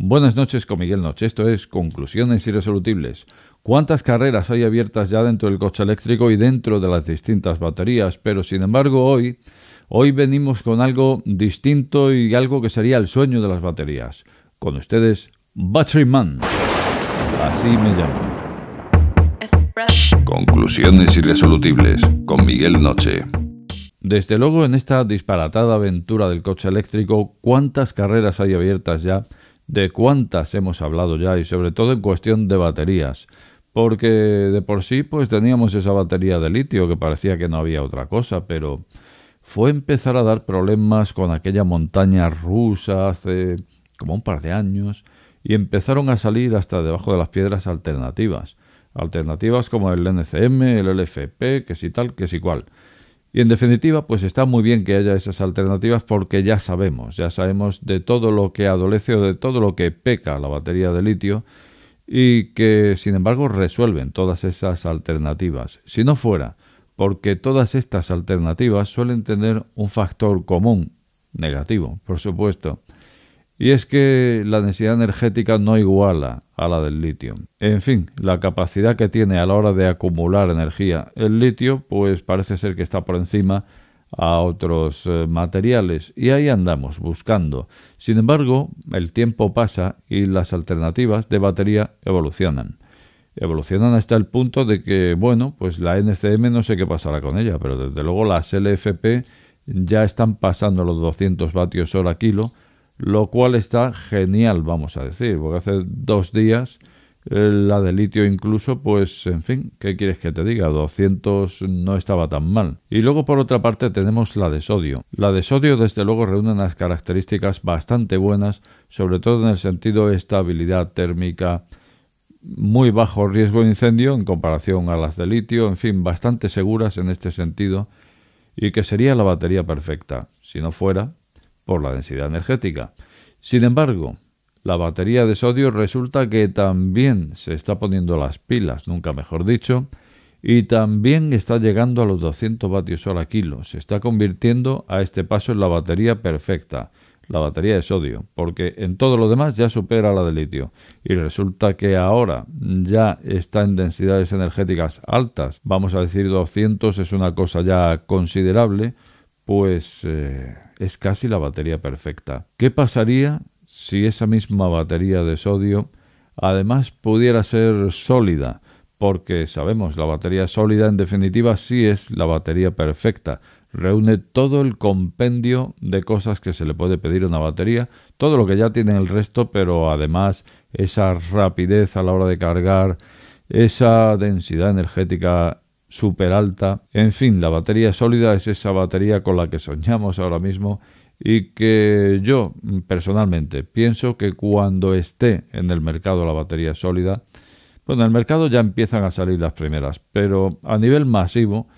Buenas noches con Miguel Noche. Esto es Conclusiones Irresolutibles. ¿Cuántas carreras hay abiertas ya dentro del coche eléctrico y dentro de las distintas baterías? Pero sin embargo hoy, hoy venimos con algo distinto y algo que sería el sueño de las baterías. Con ustedes, Battery Man. Así me llamo. Conclusiones Irresolutibles con Miguel Noche. Desde luego en esta disparatada aventura del coche eléctrico, ¿cuántas carreras hay abiertas ya? de cuántas hemos hablado ya y sobre todo en cuestión de baterías, porque de por sí pues teníamos esa batería de litio que parecía que no había otra cosa, pero fue empezar a dar problemas con aquella montaña rusa hace como un par de años y empezaron a salir hasta debajo de las piedras alternativas, alternativas como el NCM, el LFP, que si tal, que si cual. Y en definitiva, pues está muy bien que haya esas alternativas porque ya sabemos, ya sabemos de todo lo que adolece o de todo lo que peca la batería de litio y que sin embargo resuelven todas esas alternativas. Si no fuera porque todas estas alternativas suelen tener un factor común, negativo, por supuesto, y es que la necesidad energética no iguala a la del litio. En fin, la capacidad que tiene a la hora de acumular energía el litio, pues parece ser que está por encima a otros eh, materiales y ahí andamos buscando. Sin embargo, el tiempo pasa y las alternativas de batería evolucionan. Evolucionan hasta el punto de que, bueno, pues la NCM no sé qué pasará con ella, pero desde luego las LFP ya están pasando los 200 vatios hora kilo lo cual está genial, vamos a decir, porque hace dos días eh, la de litio incluso, pues en fin, ¿qué quieres que te diga? 200 no estaba tan mal. Y luego por otra parte tenemos la de sodio. La de sodio desde luego reúne unas características bastante buenas, sobre todo en el sentido de estabilidad térmica, muy bajo riesgo de incendio en comparación a las de litio, en fin, bastante seguras en este sentido, y que sería la batería perfecta, si no fuera por la densidad energética. Sin embargo, la batería de sodio resulta que también se está poniendo las pilas, nunca mejor dicho, y también está llegando a los 200 vatios hora kilo. Se está convirtiendo a este paso en la batería perfecta, la batería de sodio, porque en todo lo demás ya supera la de litio. Y resulta que ahora ya está en densidades energéticas altas. Vamos a decir 200 es una cosa ya considerable pues eh, es casi la batería perfecta. ¿Qué pasaría si esa misma batería de sodio además pudiera ser sólida? Porque sabemos, la batería sólida en definitiva sí es la batería perfecta. Reúne todo el compendio de cosas que se le puede pedir a una batería, todo lo que ya tiene el resto, pero además esa rapidez a la hora de cargar, esa densidad energética súper alta. En fin, la batería sólida es esa batería con la que soñamos ahora mismo y que yo mm, personalmente pienso que cuando esté en el mercado la batería sólida, bueno, en el mercado ya empiezan a salir las primeras, pero a nivel masivo,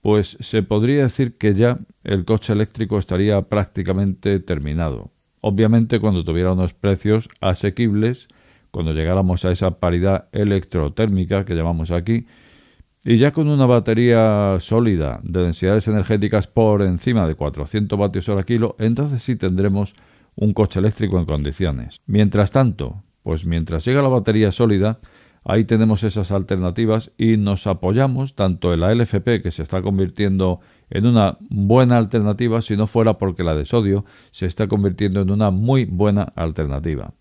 pues se podría decir que ya el coche eléctrico estaría prácticamente terminado. Obviamente cuando tuviera unos precios asequibles, cuando llegáramos a esa paridad electrotérmica que llamamos aquí, y ya con una batería sólida de densidades energéticas por encima de 400 vatios hora kilo, entonces sí tendremos un coche eléctrico en condiciones. Mientras tanto, pues mientras llega la batería sólida, ahí tenemos esas alternativas y nos apoyamos tanto en la LFP que se está convirtiendo en una buena alternativa si no fuera porque la de sodio se está convirtiendo en una muy buena alternativa.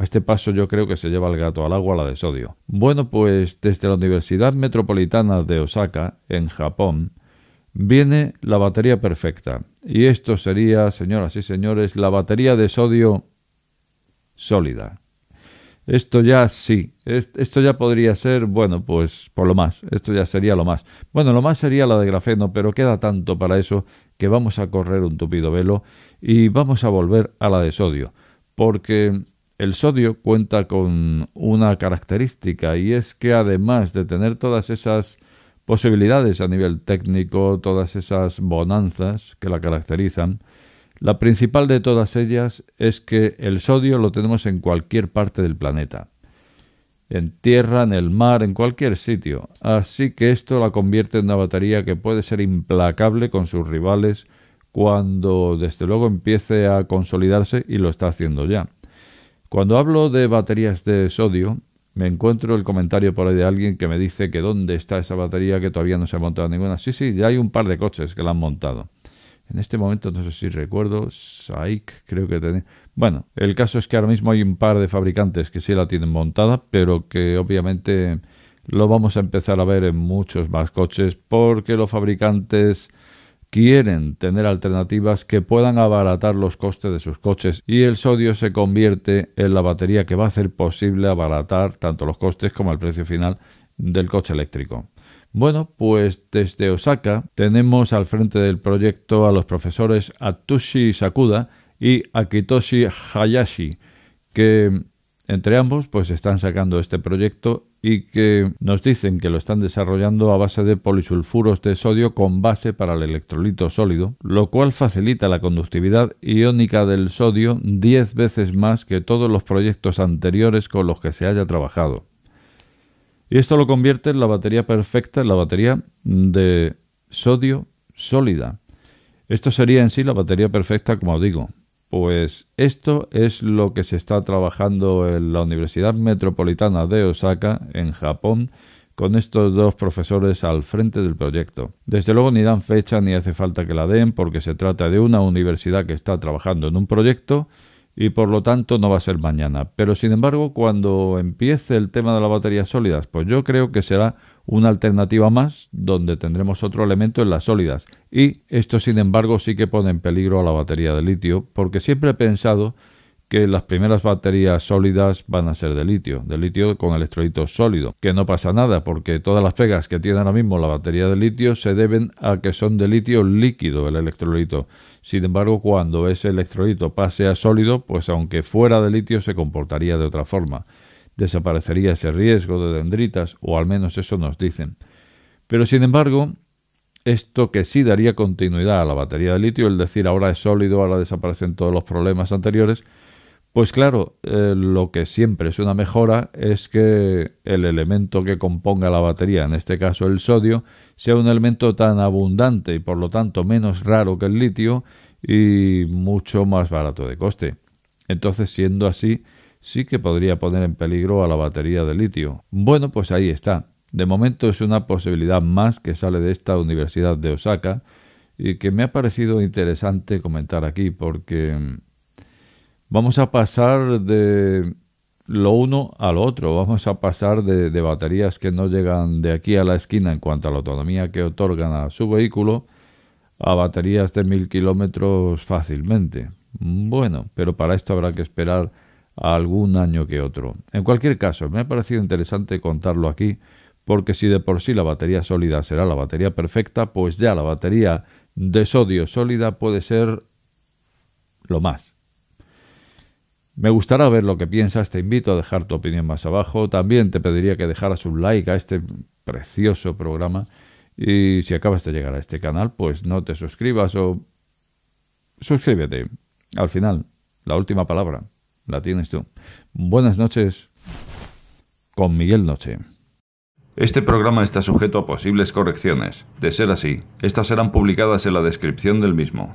A este paso yo creo que se lleva el gato al agua la de sodio. Bueno, pues desde la Universidad Metropolitana de Osaka, en Japón, viene la batería perfecta. Y esto sería, señoras y señores, la batería de sodio sólida. Esto ya sí, esto ya podría ser, bueno, pues por lo más, esto ya sería lo más. Bueno, lo más sería la de grafeno, pero queda tanto para eso que vamos a correr un tupido velo y vamos a volver a la de sodio, porque el sodio cuenta con una característica y es que además de tener todas esas posibilidades a nivel técnico, todas esas bonanzas que la caracterizan, la principal de todas ellas es que el sodio lo tenemos en cualquier parte del planeta, en tierra, en el mar, en cualquier sitio, así que esto la convierte en una batería que puede ser implacable con sus rivales cuando desde luego empiece a consolidarse y lo está haciendo ya. Cuando hablo de baterías de sodio, me encuentro el comentario por ahí de alguien que me dice que dónde está esa batería que todavía no se ha montado ninguna. Sí, sí, ya hay un par de coches que la han montado. En este momento no sé si recuerdo, SAIC creo que tenía. Bueno, el caso es que ahora mismo hay un par de fabricantes que sí la tienen montada, pero que obviamente lo vamos a empezar a ver en muchos más coches porque los fabricantes quieren tener alternativas que puedan abaratar los costes de sus coches y el sodio se convierte en la batería que va a hacer posible abaratar tanto los costes como el precio final del coche eléctrico. Bueno, pues desde Osaka tenemos al frente del proyecto a los profesores Atushi Sakuda y Akitoshi Hayashi, que entre ambos pues están sacando este proyecto y que nos dicen que lo están desarrollando a base de polisulfuros de sodio con base para el electrolito sólido, lo cual facilita la conductividad iónica del sodio 10 veces más que todos los proyectos anteriores con los que se haya trabajado. Y esto lo convierte en la batería perfecta, en la batería de sodio sólida. Esto sería en sí la batería perfecta, como digo, pues esto es lo que se está trabajando en la Universidad Metropolitana de Osaka, en Japón, con estos dos profesores al frente del proyecto. Desde luego ni dan fecha ni hace falta que la den porque se trata de una universidad que está trabajando en un proyecto y por lo tanto no va a ser mañana. Pero sin embargo, cuando empiece el tema de las baterías sólidas, pues yo creo que será una alternativa más donde tendremos otro elemento en las sólidas. Y esto sin embargo sí que pone en peligro a la batería de litio porque siempre he pensado que las primeras baterías sólidas van a ser de litio, de litio con electrolito sólido, que no pasa nada porque todas las pegas que tiene ahora mismo la batería de litio se deben a que son de litio líquido el electrolito. Sin embargo, cuando ese electrolito pase a sólido, pues aunque fuera de litio se comportaría de otra forma desaparecería ese riesgo de dendritas, o al menos eso nos dicen. Pero sin embargo, esto que sí daría continuidad a la batería de litio, es decir, ahora es sólido, ahora desaparecen todos los problemas anteriores, pues claro, eh, lo que siempre es una mejora es que el elemento que componga la batería, en este caso el sodio, sea un elemento tan abundante y por lo tanto menos raro que el litio y mucho más barato de coste. Entonces, siendo así, sí que podría poner en peligro a la batería de litio. Bueno, pues ahí está. De momento es una posibilidad más que sale de esta Universidad de Osaka y que me ha parecido interesante comentar aquí porque mm, vamos a pasar de lo uno a lo otro, vamos a pasar de, de baterías que no llegan de aquí a la esquina en cuanto a la autonomía que otorgan a su vehículo a baterías de mil kilómetros fácilmente. Bueno, pero para esto habrá que esperar algún año que otro. En cualquier caso, me ha parecido interesante contarlo aquí, porque si de por sí la batería sólida será la batería perfecta, pues ya la batería de sodio sólida puede ser lo más. Me gustará ver lo que piensas, te invito a dejar tu opinión más abajo, también te pediría que dejaras un like a este precioso programa y si acabas de llegar a este canal, pues no te suscribas o suscríbete. Al final, la última palabra la tienes tú. Buenas noches con Miguel Noche. Este programa está sujeto a posibles correcciones. De ser así, estas serán publicadas en la descripción del mismo.